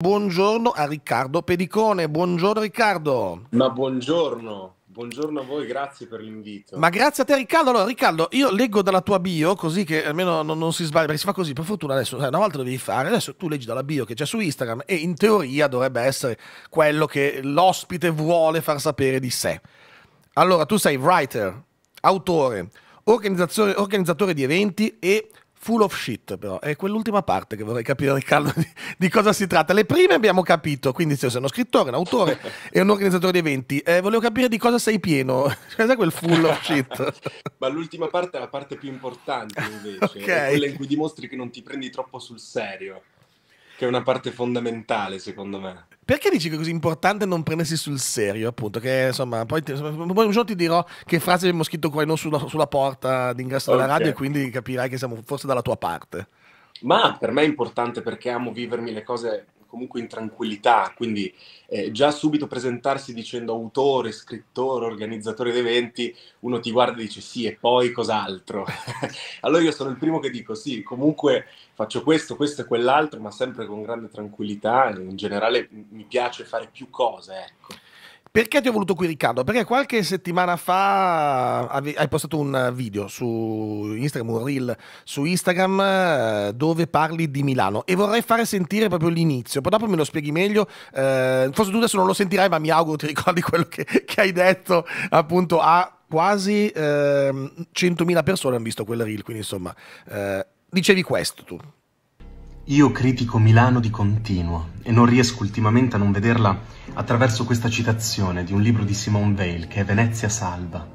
Buongiorno a Riccardo Pedicone. Buongiorno Riccardo. Ma buongiorno. Buongiorno a voi, grazie per l'invito. Ma grazie a te Riccardo. Allora Riccardo, io leggo dalla tua bio così che almeno non, non si sbaglia, perché si fa così, per fortuna adesso, eh, una volta devi fare, adesso tu leggi dalla bio che c'è su Instagram e in teoria dovrebbe essere quello che l'ospite vuole far sapere di sé. Allora tu sei writer, autore, organizzatore di eventi e Full of shit, però. È quell'ultima parte che vorrei capire, Riccardo, di, di cosa si tratta. Le prime abbiamo capito, quindi se sei uno scrittore, un autore e un organizzatore di eventi. Eh, volevo capire di cosa sei pieno. Cos'è quel full of shit? Ma l'ultima parte è la parte più importante, invece. okay. È quella in cui dimostri che non ti prendi troppo sul serio, che è una parte fondamentale, secondo me. Perché dici che è così importante non prendersi sul serio, appunto? Che insomma, poi, ti, poi un giorno ti dirò che frase abbiamo scritto qua in sulla, sulla porta d'ingresso della okay. radio e quindi capirai che siamo forse dalla tua parte. Ma per me è importante perché amo vivermi le cose comunque in tranquillità, quindi eh, già subito presentarsi dicendo autore, scrittore, organizzatore di eventi, uno ti guarda e dice sì e poi cos'altro. allora io sono il primo che dico sì, comunque faccio questo, questo e quell'altro, ma sempre con grande tranquillità, in generale mi piace fare più cose, ecco. Perché ti ho voluto qui Riccardo? Perché qualche settimana fa hai postato un video su Instagram, un reel su Instagram eh, dove parli di Milano e vorrei fare sentire proprio l'inizio, poi dopo me lo spieghi meglio, eh, forse tu adesso non lo sentirai ma mi auguro ti ricordi quello che, che hai detto appunto a quasi eh, 100.000 persone hanno visto quel reel, quindi insomma eh, dicevi questo tu. Io critico Milano di continuo e non riesco ultimamente a non vederla attraverso questa citazione di un libro di Simone Veil che è Venezia salva.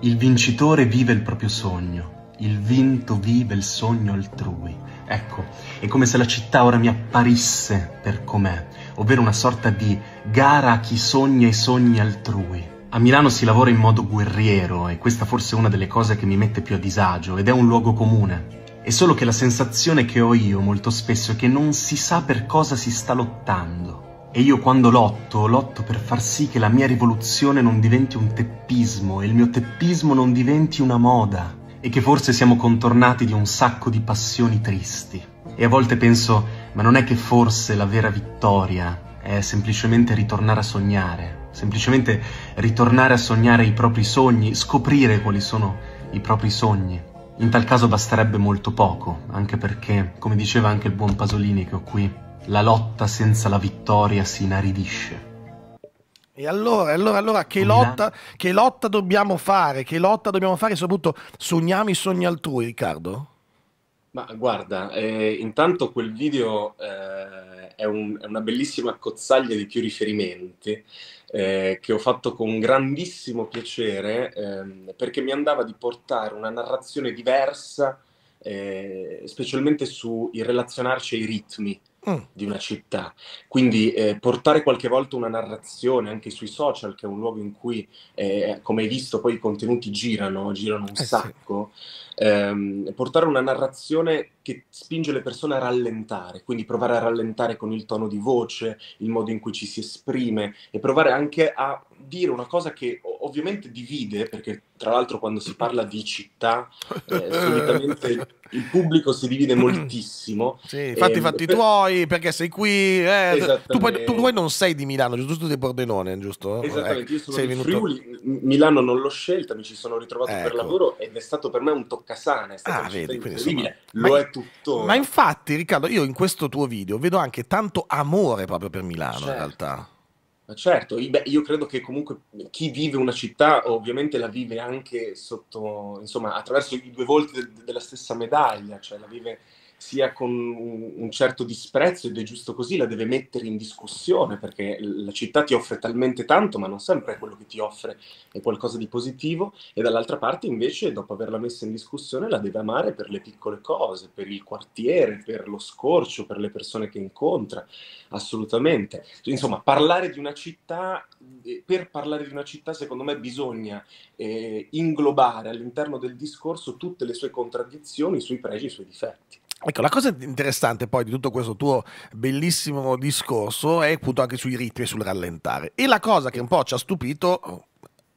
Il vincitore vive il proprio sogno, il vinto vive il sogno altrui. Ecco, è come se la città ora mi apparisse per com'è, ovvero una sorta di gara a chi sogna i sogni altrui. A Milano si lavora in modo guerriero e questa forse è una delle cose che mi mette più a disagio ed è un luogo comune. È solo che la sensazione che ho io molto spesso è che non si sa per cosa si sta lottando. E io quando lotto, lotto per far sì che la mia rivoluzione non diventi un teppismo e il mio teppismo non diventi una moda e che forse siamo contornati di un sacco di passioni tristi. E a volte penso, ma non è che forse la vera vittoria è semplicemente ritornare a sognare, semplicemente ritornare a sognare i propri sogni, scoprire quali sono i propri sogni. In tal caso basterebbe molto poco, anche perché, come diceva anche il buon Pasolini che ho qui, la lotta senza la vittoria si inaridisce. E allora, allora, allora che, lotta, che lotta dobbiamo fare? Che lotta dobbiamo fare? Soprattutto sogniamo i sogni altrui, Riccardo? Ma guarda, eh, intanto quel video eh, è, un, è, una bellissima cozzaglia di più riferimenti eh, che ho fatto con grandissimo piacere ehm, perché mi andava di portare una narrazione diversa, eh, specialmente il relazionarci ai ritmi. Mm. di una città. Quindi eh, portare qualche volta una narrazione anche sui social, che è un luogo in cui, eh, come hai visto, poi i contenuti girano, girano un eh sacco, sì. ehm, portare una narrazione che spinge le persone a rallentare, quindi provare a rallentare con il tono di voce, il modo in cui ci si esprime e provare anche a dire una cosa che ovviamente divide, perché tra l'altro quando si parla di città, eh, solitamente il pubblico si divide moltissimo. Sì, fatti i ehm, fatti per... tuoi, perché sei qui. Eh. Tu, poi, tu, poi, non sei di Milano, giusto? Tu sei di Pordenone, giusto? Ecco, Esattamente, io sono di venuto... Friuli, Milano non l'ho scelta, mi ci sono ritrovato ecco. per lavoro ed è stato per me un toccasana, è stato ah, vedi, quindi, incredibile, insomma, lo ma, è tutto. Ma infatti Riccardo, io in questo tuo video vedo anche tanto amore proprio per Milano certo. in realtà. Certo, io credo che comunque chi vive una città ovviamente la vive anche sotto, insomma, attraverso i due volti de- della stessa medaglia, cioè la vive sia con un certo disprezzo ed è giusto così, la deve mettere in discussione perché la città ti offre talmente tanto, ma non sempre quello che ti offre è qualcosa di positivo e dall'altra parte invece dopo averla messa in discussione la deve amare per le piccole cose, per il quartiere, per lo scorcio, per le persone che incontra, assolutamente. Insomma, parlare di una città, eh, per parlare di una città secondo me bisogna eh, inglobare all'interno del discorso tutte le sue contraddizioni, i suoi pregi, i suoi difetti. Ecco, la cosa interessante poi di tutto questo tuo bellissimo discorso è appunto anche sui ritmi e sul rallentare. E la cosa che un po' ci ha stupito,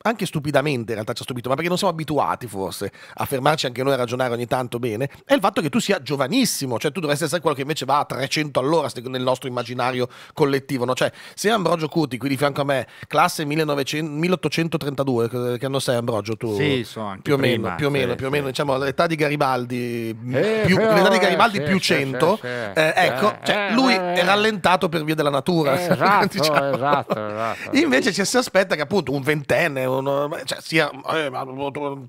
anche stupidamente in realtà ci ha stupito, ma perché non siamo abituati forse a fermarci anche noi a ragionare ogni tanto bene, è il fatto che tu sia giovanissimo, cioè tu dovresti essere quello che invece va a 300 all'ora nel nostro immaginario collettivo, no? Cioè, se Ambrogio Cuti qui di fianco a me, classe 1900, 1832, che anno sei Ambrogio tu? Sì, so, anche più o prima, meno, più o meno, più o meno, diciamo l'età di Garibaldi, mm, eh, più, però, l'età di eh, Garibaldi eh, più 100, eh, ecco, eh, cioè, eh, lui è rallentato per via della natura. Esatto, diciamo. esatto, esatto, Invece ci si aspetta che appunto un ventenne, cioè, sia eh,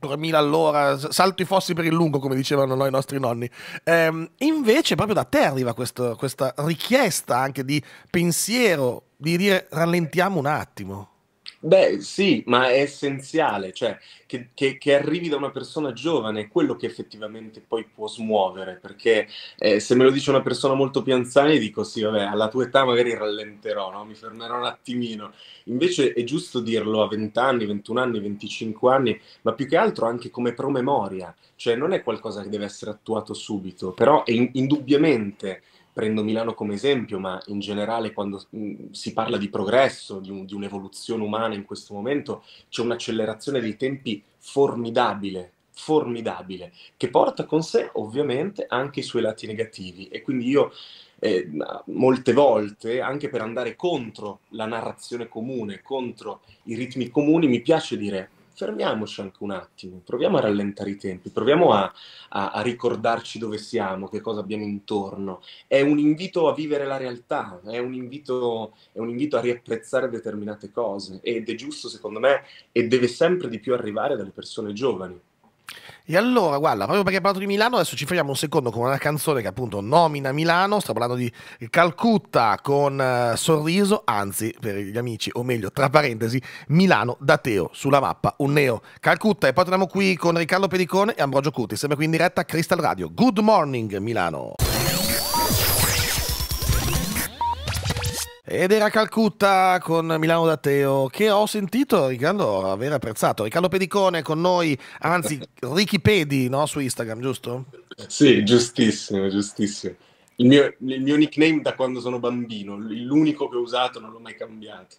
3000 all'ora, salto i fossi per il lungo, come dicevano noi, i nostri nonni. Eh, invece, proprio da te arriva questo, questa richiesta anche di pensiero, di dire rallentiamo un attimo. Beh, sì, ma è essenziale, cioè che, che, che, arrivi da una persona giovane è quello che effettivamente poi può smuovere, perché eh, se me lo dice una persona molto più anziana, dico sì, vabbè, alla tua età magari rallenterò, no? mi fermerò un attimino. Invece è giusto dirlo a 20 anni, 21 anni, 25 anni, ma più che altro anche come promemoria, cioè non è qualcosa che deve essere attuato subito, però è in, indubbiamente prendo Milano come esempio, ma in generale quando mm, si parla di progresso, di, un, di un'evoluzione umana in questo momento, c'è un'accelerazione dei tempi formidabile formidabile che porta con sé ovviamente anche i suoi lati negativi e quindi io eh, molte volte anche per andare contro la narrazione comune, contro i ritmi comuni, mi piace dire fermiamoci anche un attimo, proviamo a rallentare i tempi, proviamo a, a, a, ricordarci dove siamo, che cosa abbiamo intorno. È un invito a vivere la realtà, è un invito, è un invito a riapprezzare determinate cose ed è giusto secondo me e deve sempre di più arrivare dalle persone giovani. E allora, guarda, proprio perché hai parlato di Milano, adesso ci fermiamo un secondo con una canzone che appunto nomina Milano, sto parlando di Calcutta con uh, Sorriso, anzi per gli amici, o meglio, tra parentesi, Milano da Teo sulla mappa, un neo Calcutta e poi torniamo qui con Riccardo Pedicone e Ambrogio Cuti, sempre qui in diretta a Crystal Radio. Good morning Milano! Ed era Calcutta con Milano Datteo che ho sentito Riccardo aver apprezzato. Riccardo Pedicone con noi, anzi Ricky Pedi no? su Instagram, giusto? Sì, giustissimo, giustissimo. Il mio, il mio nickname da quando sono bambino, l'unico che ho usato, non l'ho mai cambiato.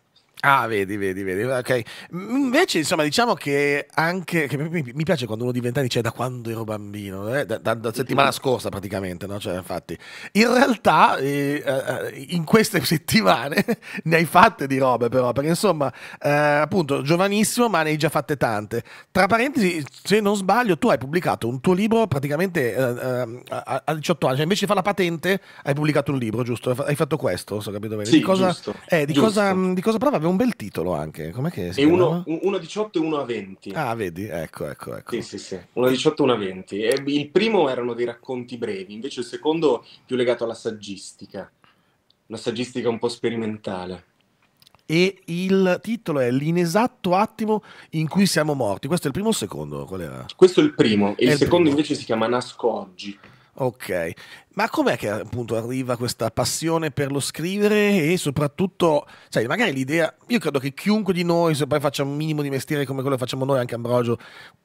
Ah, vedi, vedi, vedi. Ok. Invece, insomma, diciamo che anche. Che mi piace quando uno di vent'anni dice cioè, da quando ero bambino, eh? da, da, da, settimana scorsa praticamente, no? Cioè, infatti. In realtà, eh, eh in queste settimane ne hai fatte di robe, però, perché insomma, eh, appunto, giovanissimo, ma ne hai già fatte tante. Tra parentesi, se non sbaglio, tu hai pubblicato un tuo libro praticamente eh, a, a, 18 anni, cioè, invece di fare la patente, hai pubblicato un libro, giusto? Hai fatto questo, so capito bene. Sì, di cosa, giusto, di, giusto. Cosa, cosa prova? Avevo un bel titolo anche. Com'è che si e uno, uno, a 18 e uno a 20. Ah, vedi? Ecco, ecco, ecco. Sì, sì, sì. Uno a 18 e uno a 20. E il primo erano dei racconti brevi, invece il secondo più legato alla saggistica. Una saggistica un po' sperimentale e il titolo è L'inesatto attimo in cui siamo morti. Questo è il primo o il secondo? Questo è il primo, e il, il secondo primo. invece si chiama Nasco oggi. Ok, ma com'è che appunto arriva questa passione per lo scrivere e soprattutto, sai, magari l'idea, io credo che chiunque di noi, se poi faccia un minimo di mestiere come quello che facciamo noi, anche Ambrogio,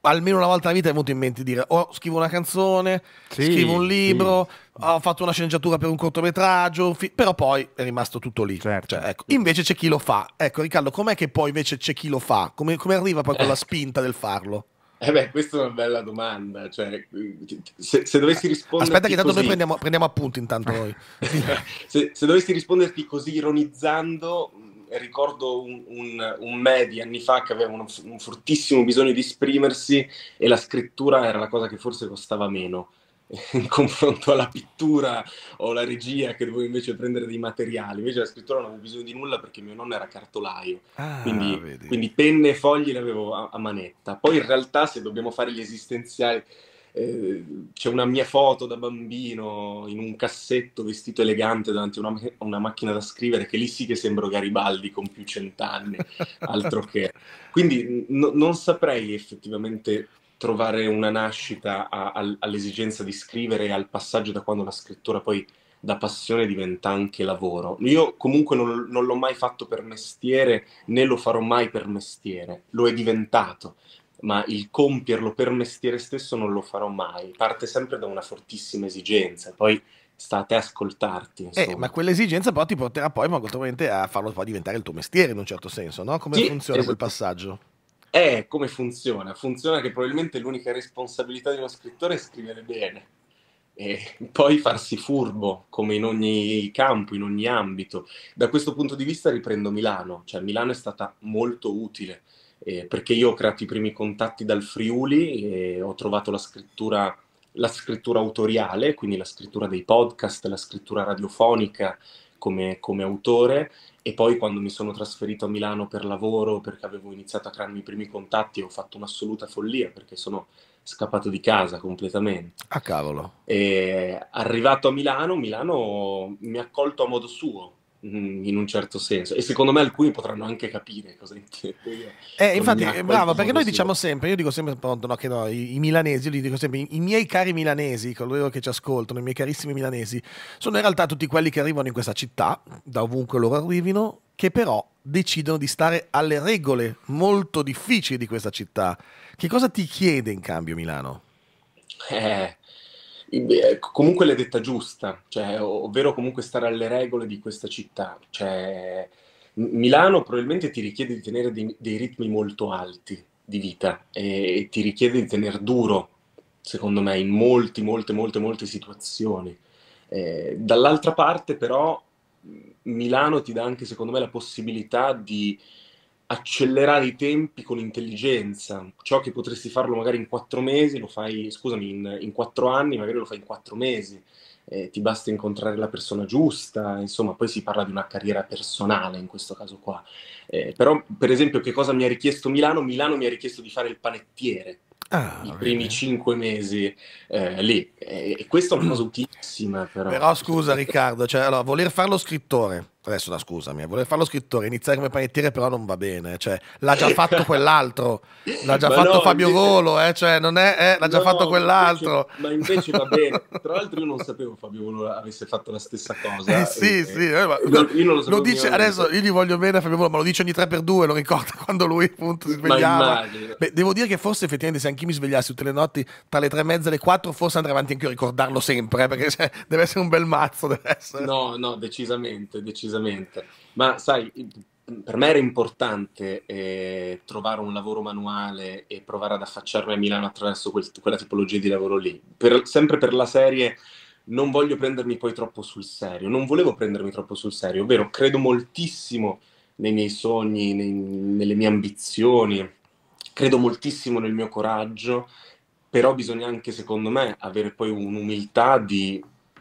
almeno una volta nella vita è venuto in mente di dire oh, scrivo una canzone, sì, scrivo un libro, sì. ho fatto una sceneggiatura per un cortometraggio, però poi è rimasto tutto lì. Certo. Cioè, ecco. Invece c'è chi lo fa. Ecco, Riccardo, com'è che poi invece c'è chi lo fa? Come, come arriva poi quella eh. spinta del farlo? Eh beh, questa è una bella domanda. Cioè, se, se, dovessi eh, rispondere. Aspetta, che tanto così... noi prendiamo, prendiamo appunti intanto noi. se, se, dovessi risponderti così ironizzando, ricordo un, un, un me di anni fa che aveva un, un fortissimo bisogno di esprimersi e la scrittura era la cosa che forse costava meno in confronto alla pittura o alla regia che dovevo invece prendere dei materiali. Invece la scrittura non avevo bisogno di nulla perché mio nonno era cartolaio, ah, quindi, quindi, penne e fogli le avevo a, a, manetta. Poi in realtà se dobbiamo fare gli esistenziali, eh, c'è una mia foto da bambino in un cassetto vestito elegante davanti a una, una, macchina da scrivere che lì sì che sembro Garibaldi con più cent'anni, altro che. Quindi no, non saprei effettivamente trovare una nascita a, a, all'esigenza di scrivere e al passaggio da quando la scrittura poi da passione diventa anche lavoro. Io comunque non, non, l'ho mai fatto per mestiere né lo farò mai per mestiere, lo è diventato, ma il compierlo per mestiere stesso non lo farò mai, parte sempre da una fortissima esigenza, poi sta a te ascoltarti. Eh, ma quell'esigenza però ti porterà poi a farlo poi diventare il tuo mestiere in un certo senso, no? Come sì, funziona esatto. quel passaggio? Eh, come funziona? Funziona che probabilmente l'unica responsabilità di uno scrittore è scrivere bene e poi farsi furbo, come in ogni campo, in ogni ambito. Da questo punto di vista riprendo Milano, cioè Milano è stata molto utile eh, perché io ho creato i primi contatti dal Friuli e ho trovato la scrittura la scrittura autoriale, quindi la scrittura dei podcast, la scrittura radiofonica, come, come autore e poi quando mi sono trasferito a Milano per lavoro, perché avevo iniziato a crearmi i primi contatti, ho fatto un'assoluta follia perché sono scappato di casa completamente. Ah cavolo. E arrivato a Milano, Milano mi ha accolto a modo suo, Mm, in un certo senso e secondo me alcuni potranno anche capire cosa intendo io. Eh, infatti bravo perché noi diciamo sempre io dico sempre pronto no, che no, i, i, milanesi io li dico sempre i, i, miei cari milanesi coloro che ci ascoltano i miei carissimi milanesi sono in realtà tutti quelli che arrivano in questa città da ovunque loro arrivino che però decidono di stare alle regole molto difficili di questa città che cosa ti chiede in cambio Milano? Eh Ecco, comunque l'hai detta giusta, cioè, ovvero comunque stare alle regole di questa città. Cioè, Milano probabilmente ti richiede di tenere dei, dei ritmi molto alti di vita e, e ti richiede di tenere duro, secondo me, in molte, molte, molte, molte situazioni. Eh, dall'altra parte però Milano ti dà anche, secondo me, la possibilità di accelerare i tempi con intelligenza. Ciò che potresti farlo magari in quattro mesi, lo fai, scusami, in, in quattro anni, magari lo fai in quattro mesi. Eh, ti basta incontrare la persona giusta, insomma, poi si parla di una carriera personale in questo caso qua. Eh, però, per esempio, che cosa mi ha richiesto Milano? Milano mi ha richiesto di fare il panettiere. Ah, I primi cinque mesi eh, lì, e questa è una cosa utilissima. Però, però scusa, Riccardo, cioè, allora, voler fare lo scrittore, adesso no, scusami, eh, volevo fare lo scrittore, iniziare come panettiere però non va bene, cioè, l'ha già fatto quell'altro, l'ha già fatto no, Fabio invece... Volo, eh, cioè, non è, eh, l'ha già no, fatto quell'altro. Invece, ma invece va bene, tra l'altro io non sapevo Fabio Volo avesse fatto la stessa cosa. Eh, sì, e, sì, eh, ma, io, non lo, lo dice, adesso io gli voglio bene a Fabio Volo, ma lo dice ogni 3x2, lo ricorda quando lui appunto si svegliava. Beh, devo dire che forse effettivamente se anch'io mi svegliassi tutte le notti tra le 3 e mezza e le 4 forse andrei avanti anche io a ricordarlo sempre, eh, perché cioè, deve essere un bel mazzo, deve essere. No, no, decisamente, decisamente assolutamente. Ma sai, per me era importante eh, trovare un lavoro manuale e provare ad affacciarmi a Milano attraverso quel, quella tipologia di lavoro lì. Per, sempre per la serie non voglio prendermi poi troppo sul serio, non volevo prendermi troppo sul serio, ovvero credo moltissimo nei miei sogni, nei, nelle mie ambizioni, credo moltissimo nel mio coraggio, però bisogna anche, secondo me, avere poi un'umiltà di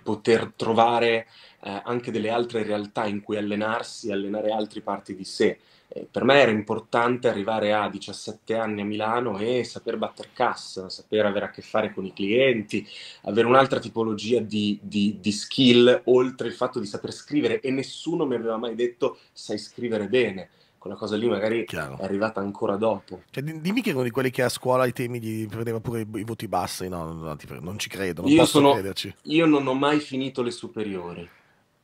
poter trovare eh, anche delle altre realtà in cui allenarsi, allenare altre parti di sé. Eh, per me era importante arrivare a 17 anni a Milano e saper battere cassa, saper avere a che fare con i clienti, avere un'altra tipologia di, di, di skill oltre il fatto di saper scrivere e nessuno mi aveva mai detto sai scrivere bene quella cosa lì magari Chiaro. è arrivata ancora dopo. Cioè, dimmi che uno di quelli che a scuola i temi gli prendeva pure i voti bassi, no, no non ci credo, non io posso sono, crederci. Io non ho mai finito le superiori.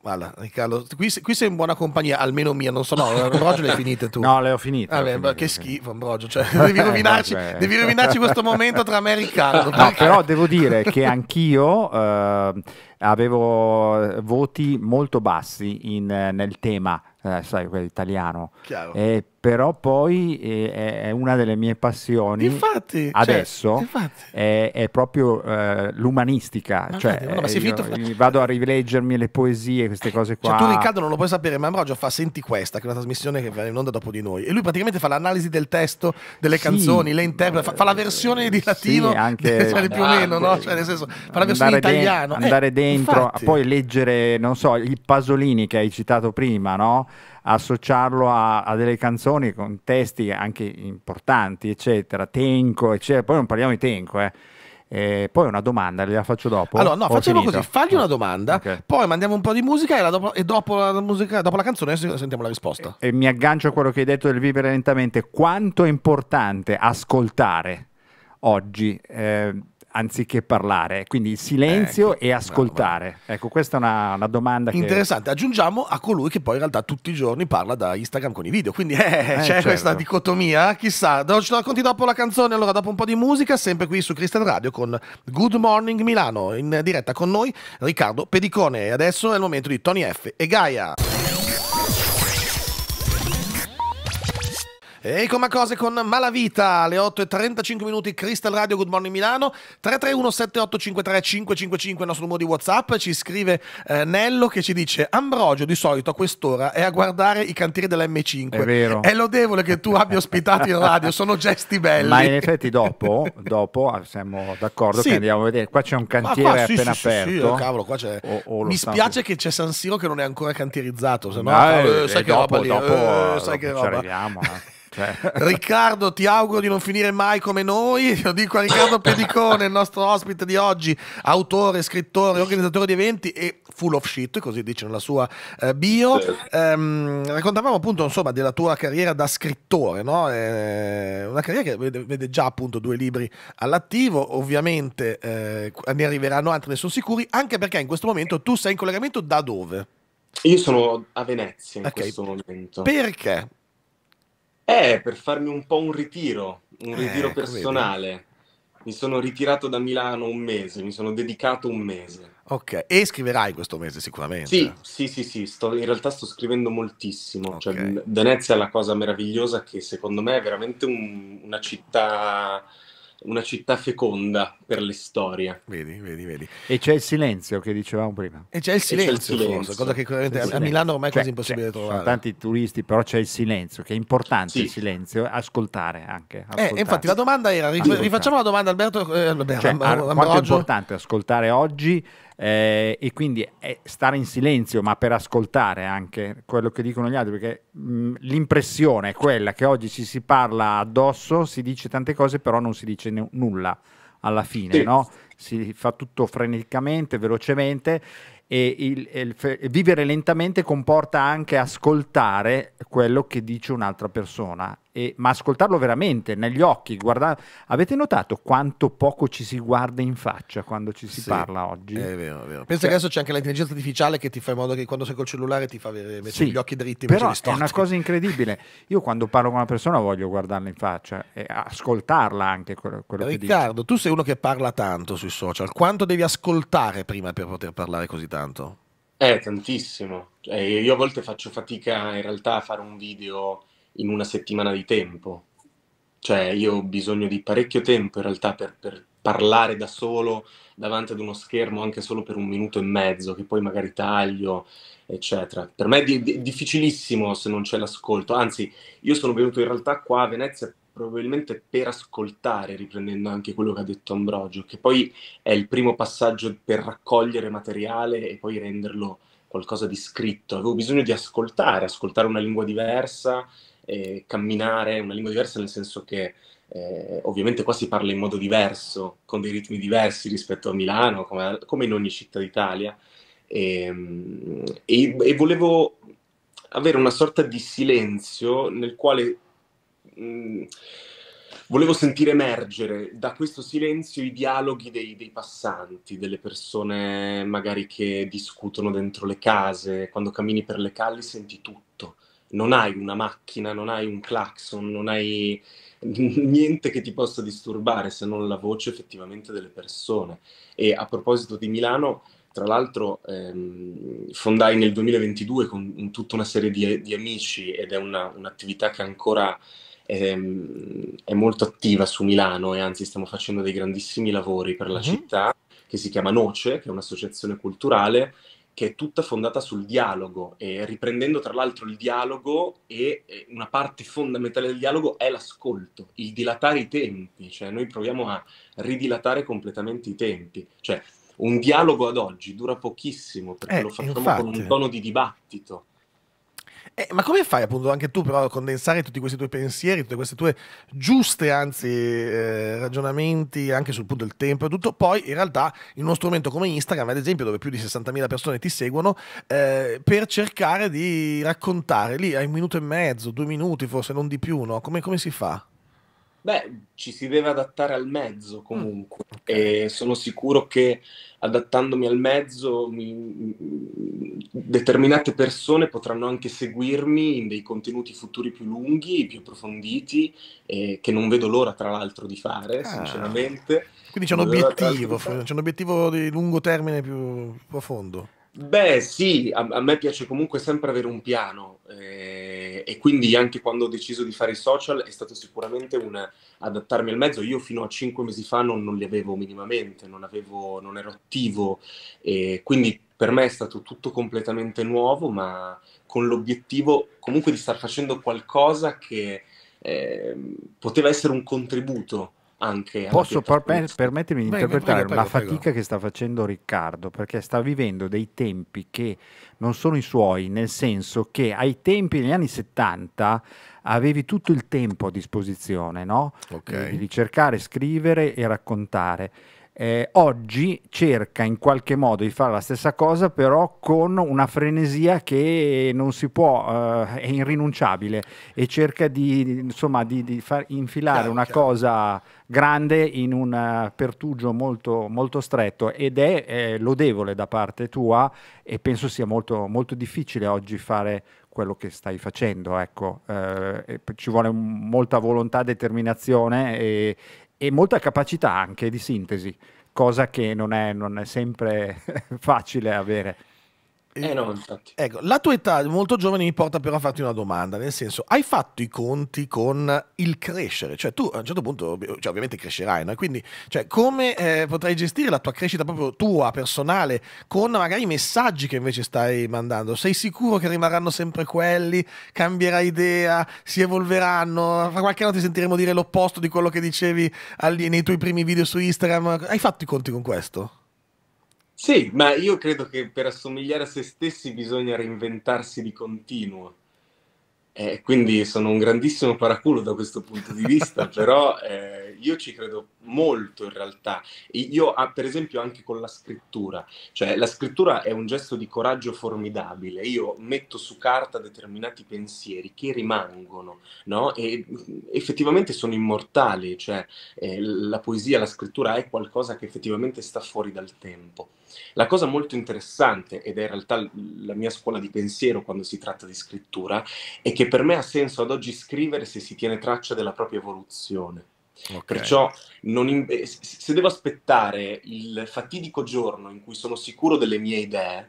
Guarda, Riccardo, qui, qui, sei in buona compagnia, almeno mia, non so, no, Brogio le hai finite tu. No, le ho finite. Vabbè, ho finite, che schifo, Ambrogio, cioè, devi, rovinarci, devi rovinarci questo momento tra me e Riccardo. No, però devo dire che anch'io... Uh, avevo voti molto bassi in, nel tema eh, sai, italiano. Eh, però poi eh, è una delle mie passioni. Infatti, cioè, adesso cioè, infatti. È, è, proprio eh, l'umanistica. Ah, cioè, no, eh, vado a rileggermi le poesie, queste cose cioè, qua. Cioè, tu, Riccardo, non lo puoi sapere, ma Ambrogio fa Senti questa, che è una trasmissione che va in onda dopo di noi. E lui praticamente fa l'analisi del testo, delle sì, canzoni, le interpreta, fa, la versione di latino, sì, anche, cioè, più o meno, no? cioè, nel senso, fa la versione italiana. Eh, andare dentro, infatti. poi leggere, non so, i Pasolini che hai citato prima, no? associarlo a, a, delle canzoni con testi anche importanti, eccetera, Tenco, eccetera. Poi non parliamo di Tenco, eh. E eh, poi una domanda, gliela faccio dopo. Allora, no, facciamo così: fagli una domanda, okay. poi mandiamo un po' di musica e, dopo, e dopo, la musica, dopo, la canzone sentiamo la risposta. E, e mi aggancio a quello che hai detto del vivere lentamente. Quanto è importante ascoltare oggi? Eh, anziché parlare, quindi silenzio ecco, e ascoltare. Bravo. Ecco, questa è una, una domanda interessante. Che... Aggiungiamo a colui che poi in realtà tutti i giorni parla da Instagram con i video, quindi eh, eh, c'è certo. questa dicotomia, chissà. Ci racconti dopo la canzone, allora dopo un po' di musica, sempre qui su Christian Radio con Good Morning Milano, in diretta con noi Riccardo Pedicone. E adesso è il momento di Tony F e Gaia. E come cose con Malavita alle 8.35 minuti, Crystal Radio, Good Morning Milano, 331-7853-555 il nostro numero di Whatsapp, ci scrive eh, Nello che ci dice Ambrogio di solito a quest'ora è a guardare i cantieri dell'M5. È vero. È lodevole che tu abbia ospitato in radio, sono gesti belli. Ma in effetti dopo, dopo ah, siamo d'accordo sì. che andiamo a vedere, qua c'è un cantiere qua, sì, appena sì, aperto. Oh, cavolo, qua c'è... O, o Mi spiace che c'è San Siro che non è ancora cantierizzato, se no... Eh, sai che dopo, roba lì, dopo, eh, sai dopo che roba. ci arriviamo. Eh. Cioè. Riccardo, ti auguro di non finire mai come noi. Lo dico a Riccardo Pedicone, il nostro ospite di oggi, autore, scrittore, organizzatore di eventi e full of shit, così dice nella sua eh, bio. Ehm, raccontavamo appunto insomma, della tua carriera da scrittore, no? eh, una carriera che vede, vede, già appunto due libri all'attivo, ovviamente eh, ne arriveranno altri, ne sono sicuri, anche perché in questo momento tu sei in collegamento da dove? Io sono a Venezia in okay. questo momento. Perché? Eh, per farmi un po' un ritiro, un eh, ritiro ecco, personale. Mi sono ritirato da Milano un mese, mi sono dedicato un mese. Ok, e scriverai questo mese sicuramente. Sì, sì, sì, sì sto, in realtà sto scrivendo moltissimo. Cioè okay. Cioè, Venezia è la cosa meravigliosa che secondo me è veramente un, una città una città feconda per le storie. Vedi, vedi, vedi. E c'è il silenzio che dicevamo prima. E c'è il silenzio, c'è il silenzio. cosa che a, a Milano ormai è cioè, quasi impossibile cioè, trovare. Sono tanti turisti, però c'è il silenzio, che è importante sì. il silenzio, ascoltare anche. Eh, infatti la domanda era, rifacciamo la domanda Alberto, eh, Alberto cioè, Ambrogio. Quanto è importante ascoltare oggi eh, e quindi stare in silenzio, ma per ascoltare anche quello che dicono gli altri, perché mh, mm, l'impressione è quella che oggi ci si parla addosso, si dice tante cose, però non si dice n- nulla alla fine, sì. no? si fa tutto freneticamente, velocemente e, il, e, il, e, vivere lentamente comporta anche ascoltare quello che dice un'altra persona e, ma ascoltarlo veramente negli occhi. Guarda... Avete notato quanto poco ci si guarda in faccia quando ci si sì, parla oggi? È vero, è vero. Pensa cioè, che adesso c'è anche l'intelligenza artificiale che ti fa in modo che quando sei col cellulare ti fa avere sì, gli occhi dritti. Però è una cosa incredibile. Io quando parlo con una persona voglio guardarla in faccia e ascoltarla anche quello, quello Riccardo, tu sei uno che parla tanto sui social. Quanto devi ascoltare prima per poter parlare così tanto? Eh, tantissimo. Eh, io a volte faccio fatica in realtà a fare un video in una settimana di tempo. Cioè io ho bisogno di parecchio tempo in realtà per, per parlare da solo davanti ad uno schermo anche solo per un minuto e mezzo, che poi magari taglio, eccetera. Per me è di- difficilissimo se non c'è l'ascolto, anzi io sono venuto in realtà qua a Venezia probabilmente per ascoltare, riprendendo anche quello che ha detto Ambrogio, che poi è il primo passaggio per raccogliere materiale e poi renderlo qualcosa di scritto. Avevo bisogno di ascoltare, ascoltare una lingua diversa, eh, camminare, una lingua diversa nel senso che eh, ovviamente qua si parla in modo diverso, con dei ritmi diversi rispetto a Milano, come, come in ogni città d'Italia. E, ehm, e, e, volevo avere una sorta di silenzio nel quale mh, mm, volevo sentire emergere da questo silenzio i dialoghi dei, dei, passanti, delle persone magari che discutono dentro le case, quando cammini per le calli senti tutto non hai una macchina, non hai un clacson, non hai niente che ti possa disturbare se non la voce effettivamente delle persone. E a proposito di Milano, tra l'altro ehm, fondai nel 2022 con tutta una serie di, di amici ed è una, un'attività che ancora ehm, è molto attiva su Milano e anzi stiamo facendo dei grandissimi lavori per la mm-hmm. città che si chiama Noce, che è un'associazione culturale che è tutta fondata sul dialogo, e riprendendo tra l'altro il dialogo e una parte fondamentale del dialogo è l'ascolto, il dilatare i tempi, cioè noi proviamo a ridilatare completamente i tempi, cioè un dialogo ad oggi dura pochissimo perché eh, lo facciamo infatti. con un tono di dibattito. Eh, ma come fai appunto anche tu però a condensare tutti questi tuoi pensieri, tutte queste tue giuste anzi eh, ragionamenti anche sul punto del tempo e tutto, poi in realtà in uno strumento come Instagram ad esempio dove più di 60.000 persone ti seguono eh, per cercare di raccontare lì hai un minuto e mezzo, due minuti forse non di più, no? come, come si fa? Beh, ci si deve adattare al mezzo mm, comunque mm, okay. e sono sicuro che adattandomi al mezzo mi, determinate persone potranno anche seguirmi in dei contenuti futuri più lunghi, più approfonditi, eh, che non vedo l'ora tra l'altro di fare, ah. sinceramente. Quindi c'è un, obiettivo, c'è un obiettivo di lungo termine più profondo. Beh sì, a, a me piace comunque sempre avere un piano. Eh, e, quindi anche quando ho deciso di fare i social è stato sicuramente un adattarmi al mezzo. Io fino a cinque mesi fa non, non li avevo minimamente, non, avevo, non ero attivo, e quindi per me è stato tutto completamente nuovo, ma con l'obiettivo comunque di star facendo qualcosa che eh, poteva essere un contributo anche Posso per- permettermi di interpretare prego, prego, la fatica prego. che sta facendo Riccardo perché sta vivendo dei tempi che non sono i suoi, nel senso che ai tempi negli anni 70 avevi tutto il tempo a disposizione no? okay. di ricercare, scrivere e raccontare eh, oggi cerca in qualche modo di fare la stessa cosa però con una frenesia che non si può, eh, è irrinunciabile e cerca di, insomma, di, di far infilare chiaro, una chiaro. cosa grande in un eh, pertugio molto, molto stretto ed è eh, lodevole da parte tua e penso sia molto, molto difficile oggi fare quello che stai facendo. Ecco. Eh, ci vuole molta volontà, determinazione e, e molta capacità anche di sintesi, cosa che non è, non è sempre facile avere. Eh, eh no, eh, Ecco, la tua età molto giovane mi porta però a farti una domanda, nel senso, hai fatto i conti con il crescere? Cioè tu a un certo punto, cioè, ovviamente crescerai, no? Quindi, cioè, come eh, potrai gestire la tua crescita proprio tua, personale, con magari i messaggi che invece stai mandando? Sei sicuro che rimarranno sempre quelli? Cambierai idea? Si evolveranno? Fra qualche anno ti sentiremo dire l'opposto di quello che dicevi nei tuoi primi video su Instagram? Hai fatto i conti con questo? Sì, ma io credo che per assomigliare a se stessi bisogna reinventarsi di continuo. Eh, quindi sono un grandissimo paraculo da questo punto di vista, però eh, io ci credo molto in realtà. Io, per esempio, anche con la scrittura, cioè la scrittura è un gesto di coraggio formidabile. Io metto su carta determinati pensieri che rimangono, no? E mm, effettivamente sono immortali, cioè eh, la poesia, la scrittura è qualcosa che effettivamente sta fuori dal tempo. La cosa molto interessante, ed è in realtà la mia scuola di pensiero quando si tratta di scrittura, è che per me ha senso ad oggi scrivere se si tiene traccia della propria evoluzione. Okay. Perciò in... Eh, se devo aspettare il fatidico giorno in cui sono sicuro delle mie idee,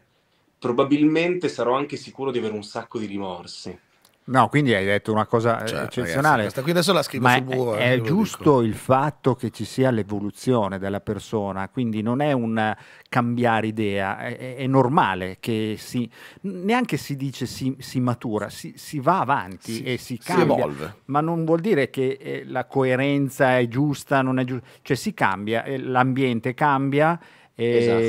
probabilmente sarò anche sicuro di avere un sacco di rimorsi. No, quindi hai detto una cosa eh, cioè, eccezionale. Ragazzi, questa qui adesso la scrivo Ma sul muro. È, eh, è giusto il fatto che ci sia l'evoluzione della persona, quindi non è un cambiare idea, è, è normale che si, neanche si dice si, si matura, si, si, va avanti si, e si cambia. Si evolve. Ma non vuol dire che eh, la coerenza è giusta, non è giusta, cioè si cambia, l'ambiente cambia Esatto. E, esatto.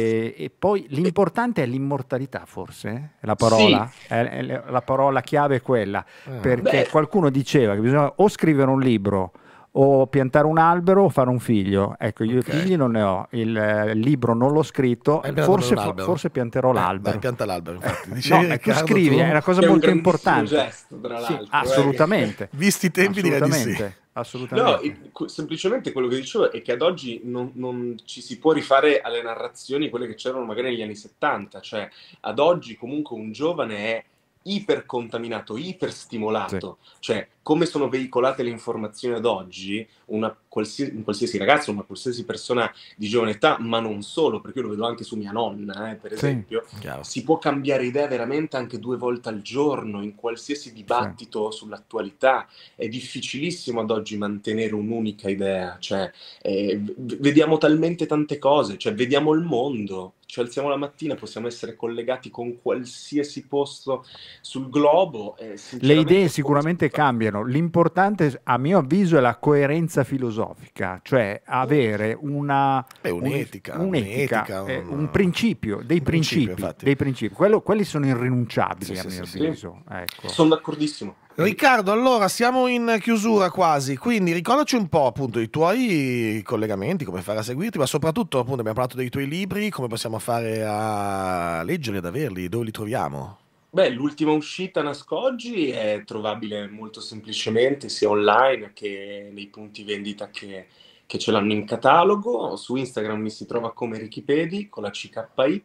e poi l'importante è l'immortalità, forse? La parola, sì. è, è, la parola chiave è quella, ah, perché beh. qualcuno diceva che bisogna o scrivere un libro o piantare un albero o fare un figlio. Ecco, io okay. figli non ne ho, il eh, libro non l'ho scritto, forse, forse, pianterò eh, l'albero. pianta l'albero, eh, infatti. Dice, no, eh, tu scrivi, tu... è una cosa è molto un importante. Gesto, sì, eh. assolutamente. Visti i tempi di sì assolutamente. No, semplicemente quello che dicevo è che ad oggi non, non, ci si può rifare alle narrazioni quelle che c'erano magari negli anni 70, cioè ad oggi comunque un giovane è ipercontaminato, iperstimolato, sì. cioè come sono veicolate le informazioni ad oggi, una qualsiasi, un qualsiasi ragazzo, una qualsiasi persona di giovane età, ma non solo, perché io lo vedo anche su mia nonna, eh, per esempio, sì. si può cambiare idea veramente anche due volte al giorno in qualsiasi dibattito sì. sull'attualità, è difficilissimo ad oggi mantenere un'unica idea, cioè eh, vediamo talmente tante cose, cioè vediamo il mondo ci alziamo la mattina, possiamo essere collegati con qualsiasi posto sul globo. Le idee sicuramente posso... cambiano, l'importante a mio avviso è la coerenza filosofica, cioè avere una, Beh, un'etica, un, un'etica, un'etica eh, un... un, principio, dei un principi, principio, dei principi. Quello, quelli sono irrinunciabili sì, a mio sì, avviso. Sì. Ecco. Sono d'accordissimo. Riccardo, allora siamo in chiusura quasi, quindi ricordaci un po' appunto i tuoi collegamenti, come fare a seguirti, ma soprattutto appunto abbiamo parlato dei tuoi libri, come possiamo fare a leggerli, ad averli, dove li troviamo? Beh, l'ultima uscita Nascoggi è trovabile molto semplicemente sia online che nei punti vendita che che ce l'hanno in catalogo, su Instagram mi si trova come Wikipedia con la CKY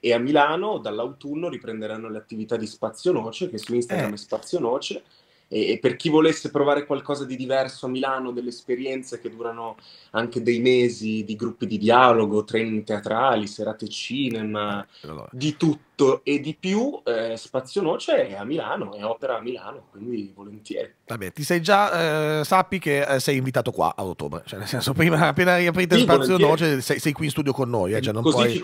e a Milano dall'autunno riprenderanno le attività di Spazio Noce, che su Instagram eh. è Spazio Noce, e, e, per chi volesse provare qualcosa di diverso a Milano, delle esperienze che durano anche dei mesi di gruppi di dialogo, training teatrali, serate cinema, allora. Eh, di tutto e di più eh, Spazio Noce è a Milano, è opera a Milano, quindi volentieri. Vabbè, ti sei già, eh, sappi che eh, sei invitato qua a ottobre, cioè nel senso prima appena riaprite sì, Spazio Noce sei, sei, qui in studio con noi, eh, cioè, non, puoi,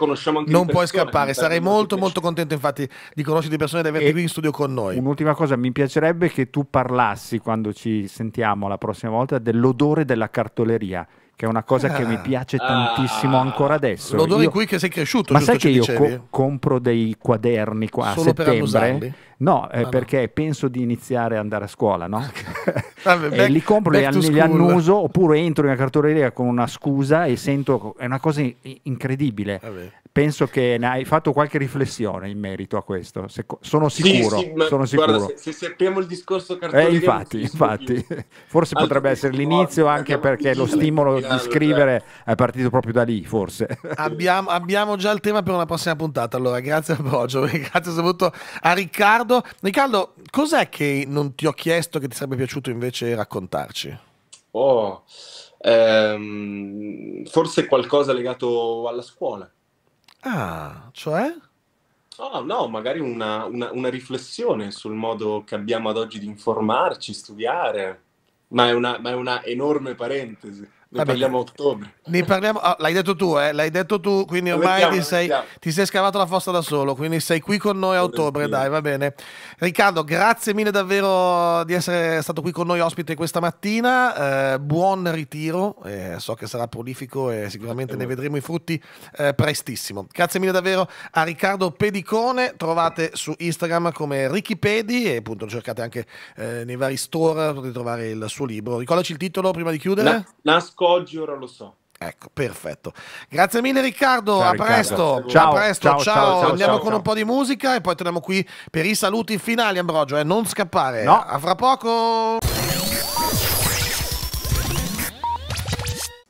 non puoi, scappare, sarei molto molto contento infatti di conoscere di persone e di averti e qui in studio con noi. Un'ultima cosa, mi piacerebbe che tu parlassi quando ci sentiamo la prossima volta dell'odore della cartoleria, che è una cosa ah, che mi ah. piace ah, tantissimo ancora adesso. L'odore io, in cui sei cresciuto. Ma sai che io co compro dei quaderni qua a settembre? No, eh, ah, perché no. penso di iniziare ad andare a scuola, no? e eh, li compro, li, li, annuso oppure entro in una cartoleria con una scusa e sento, è una cosa incredibile. Vabbè. Penso che ne hai fatto qualche riflessione in merito a questo, se, sono sicuro. Sì, sì, sono sicuro. Guarda, se, se apriamo il discorso eh, cartoleria... Eh, infatti, infatti. forse Altro potrebbe essere l'inizio anche perché lo stimolo di scrivere eh. è partito proprio da lì, forse. Abbiamo, abbiamo già il tema per una prossima puntata, allora grazie a Brogio, grazie soprattutto a Riccardo. Riccardo, cos'è che non ti ho chiesto che ti sarebbe piaciuto? piaciuto invece raccontarci? Oh, ehm, forse qualcosa legato alla scuola. Ah, cioè? Oh, no, magari una, una, una riflessione sul modo che abbiamo ad oggi di informarci, studiare, ma è una, ma è una enorme parentesi. Ne parliamo a ottobre. Ne parliamo, ah, l'hai detto tu, eh? l'hai detto tu, quindi ormai mettiamo, ti, sei, ti, sei, scavato la fossa da solo, quindi sei qui con noi a ottobre, dai, va bene. Riccardo, grazie mille davvero di essere stato qui con noi ospite questa mattina, eh, buon ritiro, eh, so che sarà prolifico e sicuramente ne vedremo i frutti eh, prestissimo. Grazie mille davvero a Riccardo Pedicone, trovate su Instagram come Rickipedi e appunto cercate anche eh, nei vari store, potete trovare il suo libro. Ricordaci il titolo prima di chiudere. Nasco conosco oggi, ora lo so. Ecco, perfetto. Grazie mille Riccardo, ciao, a presto. Riccardo. Ciao, a presto. Ciao, ciao. ciao Andiamo con un po' di musica e poi torniamo qui per i saluti finali, Ambrogio. Eh? Non scappare. No. A fra poco.